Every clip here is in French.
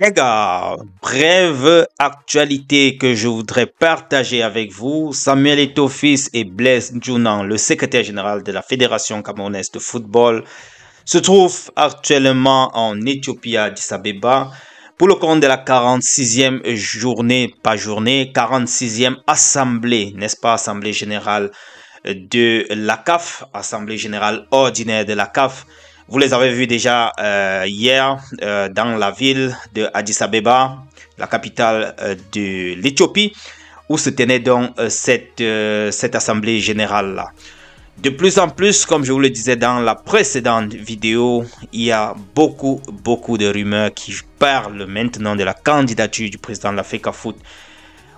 Les gars, brève actualité que je voudrais partager avec vous. Samuel Etofis et Blaise Djounan, le secrétaire général de la Fédération camerounaise de football, se trouvent actuellement en Éthiopie à Addis Abeba pour le compte de la 46e journée, pas journée, 46e assemblée, n'est-ce pas, assemblée générale de la CAF, assemblée générale ordinaire de la CAF vous les avez vus déjà euh, hier euh, dans la ville de Addis Abeba, la capitale euh, de l'Éthiopie, où se tenait donc cette, cette assemblée générale-là. De plus en plus, comme je vous le disais dans la précédente vidéo, il y a beaucoup, beaucoup de rumeurs qui parlent maintenant de la candidature du président de la FECAFOOT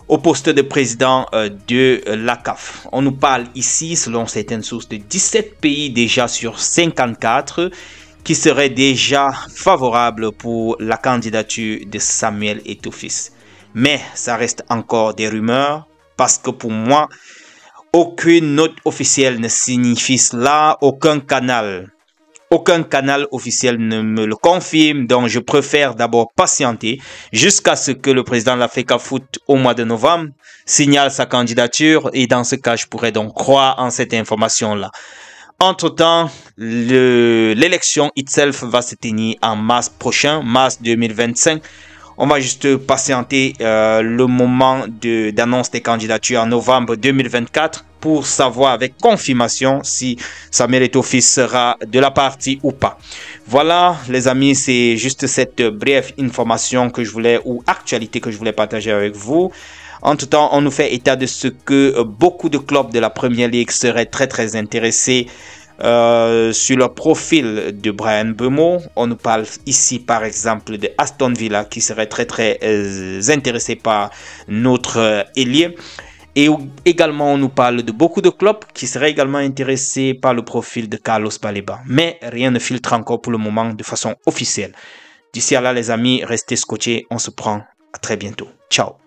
au poste de président euh, de euh, la CAF. On nous parle ici, selon certaines sources, de 17 pays déjà sur 54 qui seraient déjà favorables pour la candidature de Samuel Etofis. Mais ça reste encore des rumeurs parce que pour moi, aucune note officielle ne signifie cela, aucun canal aucun canal officiel ne me le confirme, donc je préfère d'abord patienter jusqu'à ce que le président de la FECA Foot au mois de novembre signale sa candidature et dans ce cas, je pourrais donc croire en cette information-là. Entre-temps, l'élection itself va se tenir en mars prochain, mars 2025. On va juste patienter euh, le moment d'annonce des candidatures en novembre 2024 pour savoir avec confirmation si Samuel office sera de la partie ou pas. Voilà les amis, c'est juste cette brève information que je voulais ou actualité que je voulais partager avec vous. En tout temps, on nous fait état de ce que beaucoup de clubs de la Première Ligue seraient très très intéressés euh, sur le profil de Brian Bemo. On nous parle ici par exemple de Aston Villa qui serait très très euh, intéressé par notre euh, ailier. Et également, on nous parle de beaucoup de clubs qui seraient également intéressés par le profil de Carlos Baleba. Mais rien ne filtre encore pour le moment de façon officielle. D'ici à là, les amis, restez scotchés. On se prend à très bientôt. Ciao